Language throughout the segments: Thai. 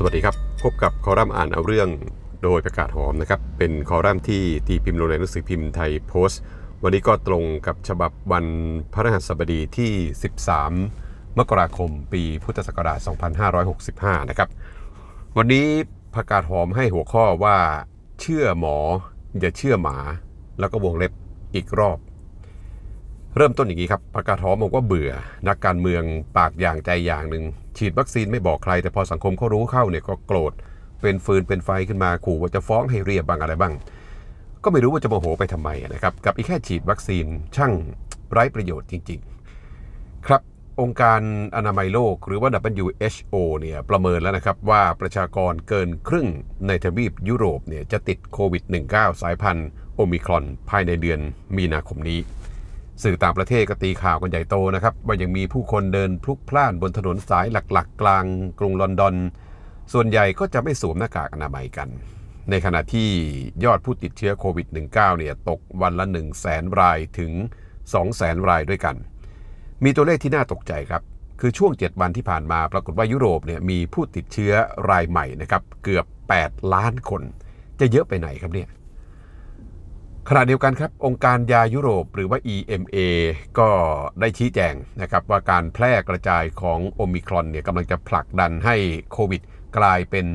สวัสดีครับ พบกับคอลัมน์อ่านเอาเรื่องโดยประกาศหอมนะครับ เป็นคอลัมน์ที่ตีพิมพ์ลงในหนังสือพิมพ์ไทยโพสต์ วันนี้ก็ตรงกับฉบับวันพรฤหัสบดีที่ 13 มกราคมปีพุทธศักราช 2565 นะครับวันนี้ประกาศหอมให้หัวข้อว่าเชื่อหมอ อย่าเชื่อหมา แล้วก็วงเล็บอีกรอบเริ่มต้นอย่างนี้ครับประกาทอมอกว่าเบื่อ นักการเมืองปากอย่างใจอย่างหนึ่ง ฉีดวัคซีนไม่บอกใคร แต่พอสังคมเขารู้เข้าเนี่ยก็โกรธ เป็นฟืนเป็นไฟขึ้นมา ขู่ว่าจะฟ้องให้เรียบบ้างอะไรบ้าง ก็ไม่รู้ว่าจะโมโหไปทำไมนะครับ กับอีกแค่ฉีดวัคซีนช่างไร้ประโยชน์จริง ๆ ครับองค์การอนามัยโลก หรือว่า WHO เนี่ยประเมินแล้วนะครับว่าประชากรเกินครึ่งในทวีปยุโรปเนี่ยจะติดโควิด -19 สายพันธุ์โอมิครอนภายในเดือนมีนาคมนี้สื่อต่างประเทศก็ตีข่าวกันใหญ่โตนะครับว่ายังมีผู้คนเดินพลุกพล่านบนถนนสายหลักๆ กลางกรุงลอนดอน ส่วนใหญ่ก็จะไม่สวมหน้ากากอนามัยกันในขณะที่ยอดผู้ติดเชื้อโควิด -19 เนี่ยตกวันละ 1 0 0 0สนรายถึง 2 0 0แสนรายด้วยกัน มีตัวเลขที่น่าตกใจครับ คือช่วง 7 วันที่ผ่านมาปรากฏว่ายุโรปเนี่ยมีผู้ติดเชื้อรายใหม่นะครับเกือบ 8 ล้านคนจะเยอะไปไหนครับเนี่ยขณะเดียวกันครับ องค์การยายุโรปหรือว่า EMA ก็ได้ชี้แจงนะครับว่าการแพร่กระจายของโอมิครอนเนี่ยกำลังจะผลักดันให้โควิด กลายเป็น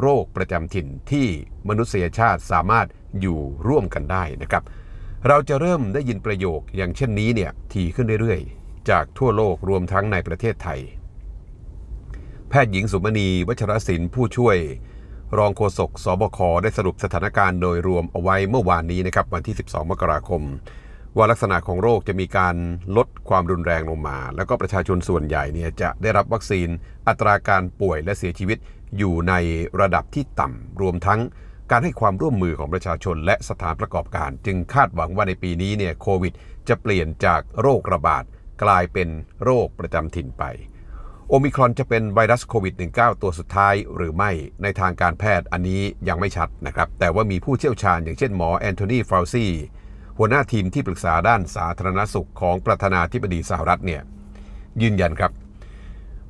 โรคประจำถิ่นที่มนุษยชาติสามารถอยู่ร่วมกันได้นะครับเราจะเริ่มได้ยินประโยคอย่างเช่นนี้เนี่ยทีขึ้นเรื่อยๆ จากทั่วโลกรวมทั้งในประเทศไทย แพทย์หญิงสุมณีวัชรศิลป์ผู้ช่วยรองโฆษกสบค ได้สรุปสถานการณ์โดยรวมเอาไว้เมื่อวานนี้นะครับวันที่ 12 มกราคม ว่าลักษณะของโรคจะมีการลดความรุนแรงลงมา แล้วก็ประชาชนส่วนใหญ่เนี่ยจะได้รับวัคซีน อัตราการป่วยและเสียชีวิตอยู่ในระดับที่ต่ำ รวมทั้งการให้ความร่วมมือของประชาชนและสถานประกอบการ จึงคาดหวังว่าในปีนี้เนี่ยโควิดจะเปลี่ยนจากโรคระบาดกลายเป็นโรคประจำถิ่นไปโอมิครอนจะเป็นไวรัสโควิด -19 ตัวสุดท้ายหรือไม่ในทางการแพทย์อันนี้ยังไม่ชัดนะครับแต่ว่ามีผู้เชี่ยวชาญอย่างเช่นหมอแอนโทนีฟาวซีหัวหน้าทีมที่ปรึกษาด้านสาธารณสุขของประธานาธิบดีสหรัฐเนี่ย ยืนยันครับ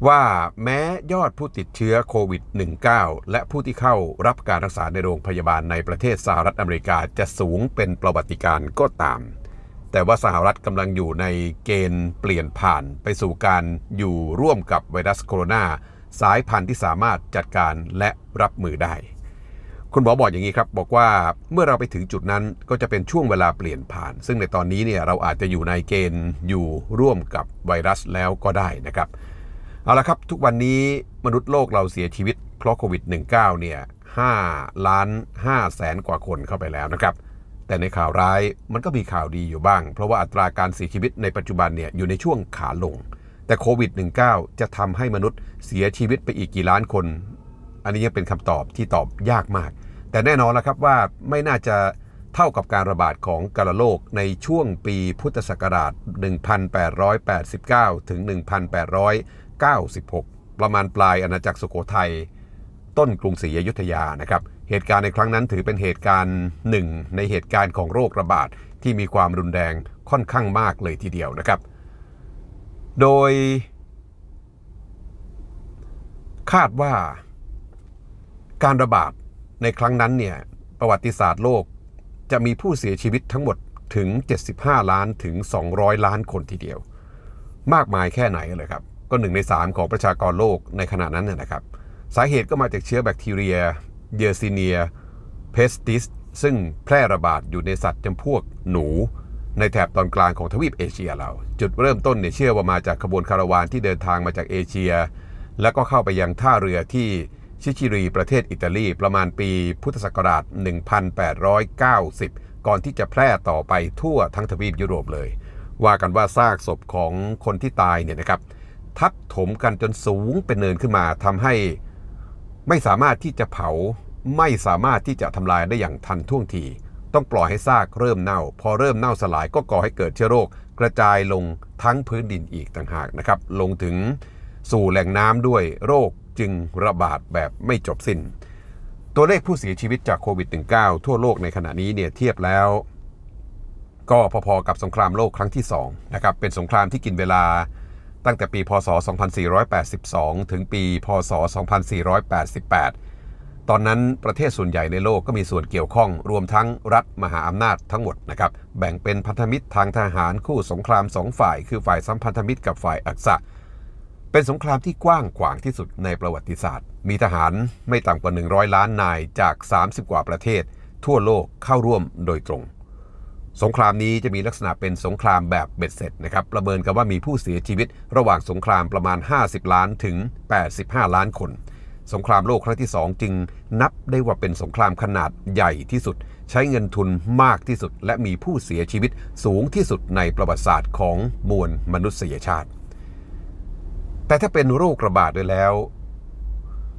ว่าแม้ยอดผู้ติดเชื้อโควิด -19 และผู้ที่เข้ารับการรักษาในโรงพยาบาลในประเทศสหรัฐอเมริกาจะสูงเป็นประวัติการก็ตามแต่ว่าสหรัฐกำลังอยู่ในเกณฑ์เปลี่ยนผ่านไปสู่การอยู่ร่วมกับไวรัสโคโรนาสายพันธุ์ที่สามารถจัดการและรับมือได้ คุณหมอบอกอย่างนี้ครับ บอกว่าเมื่อเราไปถึงจุดนั้นก็จะเป็นช่วงเวลาเปลี่ยนผ่าน ซึ่งในตอนนี้เนี่ยเราอาจจะอยู่ในเกณฑ์อยู่ร่วมกับไวรัสแล้วก็ได้นะครับ เอาละครับทุกวันนี้มนุษย์โลกเราเสียชีวิตเพราะโควิด -19 เนี่ย 5 ล้าน 5 แสนกว่าคนเข้าไปแล้วนะครับแต่ในข่าวร้ายมันก็มีข่าวดีอยู่บ้างเพราะว่าอัตราการเสียชีวิตในปัจจุบันเนี่ยอยู่ในช่วงขาลง แต่โควิด -19 จะทำให้มนุษย์เสียชีวิตไปอีกกี่ล้านคน อันนี้ยังเป็นคำตอบที่ตอบยากมาก แต่แน่นอนแล้วครับว่าไม่น่าจะเท่ากับการระบาดของกาฬโรคในช่วงปีพุทธศักราช 1889 ถึง 1896 ประมาณปลายอาณาจักรสุโขทัยต้นกรุงศรีอยุธยานะครับ เหตุการณ์ในครั้งนั้นถือเป็นเหตุการณ์หนึ่งในเหตุการณ์ของโรคระบาดที่มีความรุนแรงค่อนข้างมากเลยทีเดียวนะครับ โดย คาดว่าการระบาดในครั้งนั้นเนี่ยประวัติศาสตร์โลกจะมีผู้เสียชีวิตทั้งหมดถึง 75 ล้านถึง 200 ล้านคนทีเดียว มากมายแค่ไหนเลยครับก็หนึ่งในสามของประชากรโลกในขณะนั้นนะครับสาเหตุก็มาจากเชื้อแบคทีเรีย เยอร์ซีเนีย เพสติส ซึ่งแพร่ระบาดอยู่ในสัตว์จำพวกหนู ในแถบตอนกลางของทวีปเอเชียเรา จุดเริ่มต้นเนี่ยเชื่อว่ามาจากขบวนคาราวานที่เดินทางมาจากเอเชีย แล้วก็เข้าไปยังท่าเรือที่ชิชิรีประเทศอิตาลี ประมาณปีพุทธศักราช 1890 ก่อนที่จะแพร่ต่อไปทั่วทั้งทวีปยุโรปเลย ว่ากันว่าซากศพของคนที่ตายเนี่ยนะครับทับถมกันจนสูงเป็นเนินขึ้นมาทำให้ไม่สามารถที่จะเผาไม่สามารถที่จะทำลายได้อย่างทันท่วงทีต้องปล่อยให้ซากเริ่มเน่า พอเริ่มเน่าสลายก็ก่อให้เกิดเชื้อโรคกระจายลงทั้งพื้นดินอีกต่างหากนะครับลงถึงสู่แหล่งน้ำด้วยโรคจึงระบาดแบบไม่จบสิน้นตัวเลขผู้เสียชีวิตจากโควิด -19 ทั่วโลกในขณะนี้เนี่ยเทียบแล้ว ก็พอ ๆ กับสงครามโลกครั้งที่2นะครับเป็นสงครามที่กินเวลาตั้งแต่ปีพศ 2482 ถึงปีพศ 2488 ตอนนั้นประเทศส่วนใหญ่ในโลกก็มีส่วนเกี่ยวข้อง รวมทั้งรัฐมหาอำนาจทั้งหมดนะครับแบ่งเป็นพันธมิตรทางทหารคู่สงครามสองฝ่าย คือฝ่ายสัมพันธมิตรกับฝ่ายอักษะ เป็นสงครามที่กว้างขวางที่สุดในประวัติศาสตร์ มีทหารไม่ต่ำกว่า 100 ล้านนายจาก 30 กว่าประเทศ ทั่วโลกเข้าร่วมโดยตรงสงครามนี้จะมีลักษณะเป็นสงครามแบบเบ็ดเสร็จนะครับ ประเมินกันว่ามีผู้เสียชีวิตระหว่างสงครามประมาณ 50 ล้านถึง 85 ล้านคน สงครามโลกครั้งที่2จึงนับได้ว่าเป็นสงครามขนาดใหญ่ที่สุด ใช้เงินทุนมากที่สุด และมีผู้เสียชีวิตสูงที่สุดในประวัติศาสตร์ของมวลมนุษยชาติ แต่ถ้าเป็นโรคระบาดด้วยแล้ว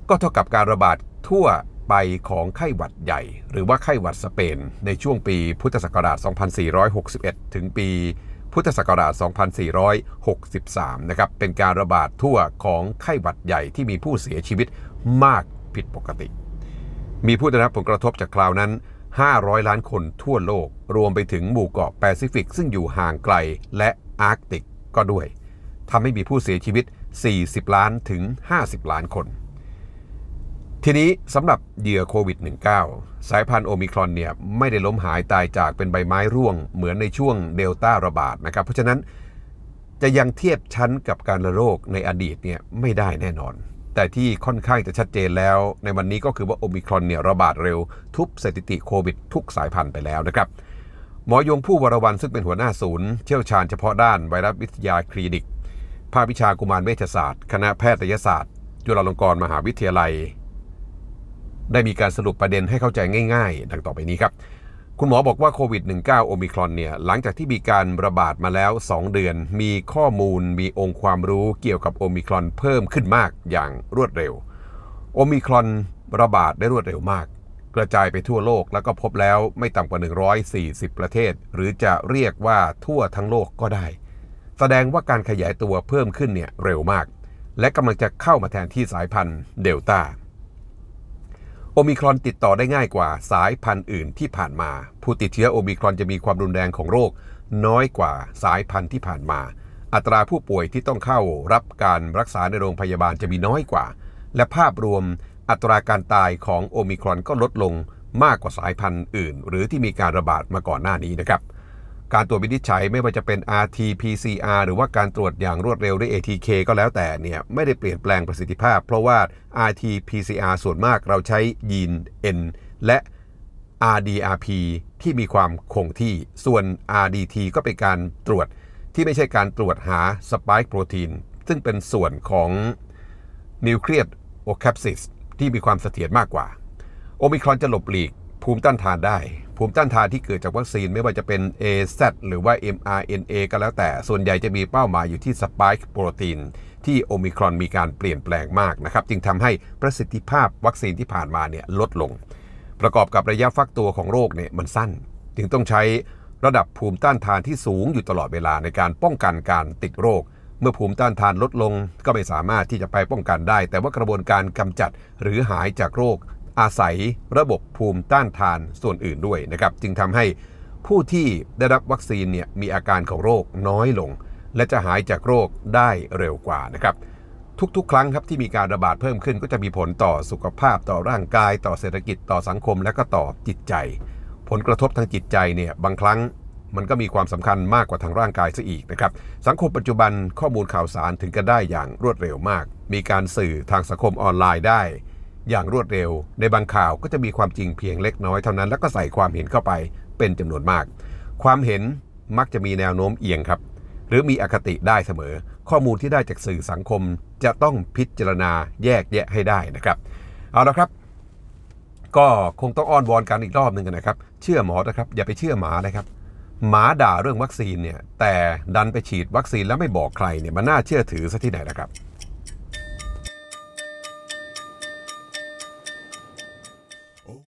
ก็เท่ากับการระบาดทั่วไปของไข้หวัดใหญ่ หรือว่าไข้หวัดสเปน ในช่วงปีพุทธศักราช 2461 ถึงปีพุทธศักราช 2463 นะครับ เป็นการระบาดทั่วของไข้หวัดใหญ่ที่มีผู้เสียชีวิตมากผิดปกติ มีผู้ได้รับผลกระทบจากคราวนั้น 500 ล้านคนทั่วโลก รวมไปถึงหมู่เกาะแปซิฟิกซึ่งอยู่ห่างไกลและอาร์กติกก็ด้วย ทำให้มีผู้เสียชีวิต 40 ล้านถึง 50 ล้านคนทีนี้สำหรับเหยื่อโควิด -19 สายพันธุ์โอมิครอนเนี่ยไม่ได้ล้มหายตายจากเป็นใบไม้ร่วงเหมือนในช่วงเดลต้าระบาดนะครับเพราะฉะนั้น จะยังเทียบชั้นกับการระโรคในอดีตเนี่ยไม่ได้แน่นอน แต่ที่ค่อนข้างจะชัดเจนแล้ว ในวันนี้ก็คือว่าโอมิครอนเนี่ยระบาดเร็ว ทุบสถิติโควิด ทุกสายพันธุ์ไปแล้วนะครับหมอยงผู้วรวันซึ่งเป็นหัวหน้าศูนย์เชี่ยวชาญเฉพาะด้าน ไวรัสวิทยาคลินิกภาควิชากุมารเวชศาสตร์ คณะแพทยศาสตร์ จุฬาลงกรณ์มหาวิทยาลัยได้มีการสรุปประเด็นให้เข้าใจง่าย ๆ ดังต่อไปนี้ครับ คุณหมอบอกว่าโควิด -19 โอมิครอนเนี่ย หลังจากที่มีการระบาดมาแล้ว 2 เดือน มีข้อมูลมีองค์ความรู้เกี่ยวกับโอมิครอนเพิ่มขึ้นมากอย่างรวดเร็ว โอมิครอนระบาดได้รวดเร็วมาก กระจายไปทั่วโลกแล้วก็พบแล้วไม่ต่ำกว่า 140 ประเทศ หรือจะเรียกว่าทั่วทั้งโลกก็ได้ แสดงว่าการขยายตัวเพิ่มขึ้นเนี่ยเร็วมาก และกำลังจะเข้ามาแทนที่สายพันธุ์เดลต้าโอมิครอนติดต่อได้ง่ายกว่าสายพันธุ์อื่น ที่ผ่านมา ผู้ติดเชื้อโอมิครอนจะมีความรุนแรงของโรค น้อยกว่าสายพันธุ์ที่ผ่านมา อัตราผู้ป่วยที่ต้องเข้ารับการรักษาในโรงพยาบาลจะมีน้อยกว่า และภาพรวมอัตราการตายของโอมิครอนก็ลดลงมากกว่าสายพันธุ์อื่น หรือที่มีการระบาดมาก่อนหน้านี้นะครับการตรวจวินิจฉัยไม่ว่าจะเป็น RT-PCR หรือว่าการตรวจอย่างรวดเร็วด้วย ATK ก็แล้วแต่เนี่ยไม่ได้เปลี่ยนแปลงประสิทธิภาพ เพราะว่า RT-PCR ส่วนมากเราใช้ยีน N และ RDRP ที่มีความคงที่ส่วน RDT ก็เป็นการตรวจที่ไม่ใช่การตรวจหา spike protein ซึ่งเป็นส่วนของนิวเคลียสโอ s i s ซิสที่มีความเสถียรมากกว่า โอมิครอนจะหลบหลีกภูมิต้านทานได้ภูมิต้านทานที่เกิดจากวัคซีนไม่ว่าจะเป็น AZ หรือว่า mRNA ก็แล้วแต่ส่วนใหญ่จะมีเป้าหมายอยู่ที่สปายโปรตีนที่โอมิครอนมีการเปลี่ยนแปลงมากนะครับจึงทำให้ประสิทธิภาพวัคซีนที่ผ่านมาเนี่ยลดลง ประกอบกับระยะฟักตัวของโรคเนี่ยมันสั้นจึงต้องใช้ระดับภูมิต้านทานที่สูงอยู่ตลอดเวลาในการป้องกันการติดโรค เมื่อภูมิต้านทานลดลงก็ไม่สามารถที่จะไปป้องกันได้ แต่ว่ากระบวนการกำจัดหรือหายจากโรคอาศัยระบบภูมิต้านทานส่วนอื่นด้วยนะครับจึงทำให้ผู้ที่ได้รับวัคซีนเนี่ยมีอาการของโรคน้อยลง และจะหายจากโรคได้เร็วกว่านะครับทุกๆครั้งครับที่มีการระบาดเพิ่มขึ้น ก็จะมีผลต่อสุขภาพต่อร่างกาย ต่อเศรษฐกิจต่อสังคมและก็ต่อจิตใจ ผลกระทบทางจิตใจเนี่ยบางครั้งมันก็มีความสำคัญมากกว่าทางร่างกายซะอีกนะครับสังคมปัจจุบันข้อมูลข่าวสารถึงกันได้อย่างรวดเร็วมาก มีการสื่อทางสังคมออนไลน์ได้อย่างรวดเร็วในบางข่าวก็จะมีความจริงเพียงเล็กน้อยเท่านั้นแล้วก็ใส่ความเห็นเข้าไปเป็นจำนวนมาก ความเห็นมักจะมีแนวโน้มเอียงครับหรือมีอคติได้เสมอ ข้อมูลที่ได้จากสื่อสังคม จะต้องพิจารณาแยกแยะให้ได้นะครับเอาละครับ ก็คงต้องอ้อนวอนกันอีกรอบหนึ่งนะครับ เชื่อหมอนะครับอย่าไปเชื่อหมาเลยครับหมาด่าเรื่องวัคซีนเนี่ยแต่ดันไปฉีดวัคซีนแล้วไม่บอกใครเนี่ยมันน่าเชื่อถือซะที่ไหนนะครับ